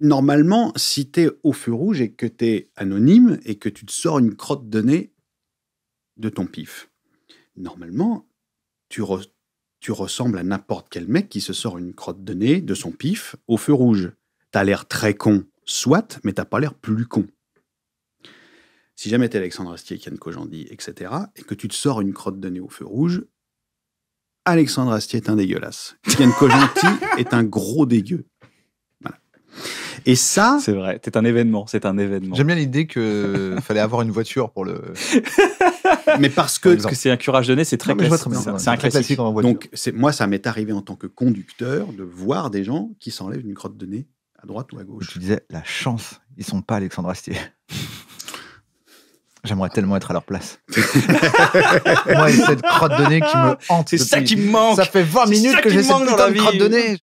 normalement, si tu es au feu rouge et que tu es anonyme et que tu te sors une crotte de nez de ton pif, normalement, tu, ressembles à n'importe quel mec qui se sort une crotte de nez de son pif au feu rouge. as l'air très con, soit, mais t'as pas l'air plus con. Si jamais t'es Alexandre Astier, Kian Kojandi, etc., et que tu te sors une crotte de nez au feu rouge, Alexandre Astier est un dégueulasse. Kian Kojandi est un gros dégueu. Et ça. C'est vrai. C'est un événement. C'est un événement. J'aime bien l'idée que fallait avoir une voiture pour le. mais parce que. que c'est un curage de nez, c'est très classique. C'est un, classique. voiture. Donc, moi, ça m'est arrivé en tant que conducteur de voir des gens qui s'enlèvent une crotte de nez à droite ou à gauche. je disais, la chance, ils sont pas Alexandre Astier. J'aimerais tellement être à leur place. Moi, a cette crotte de nez qui me hante. C'est ça qui me manque. Ça fait 20 minutes que j'ai cette dans de crotte de nez.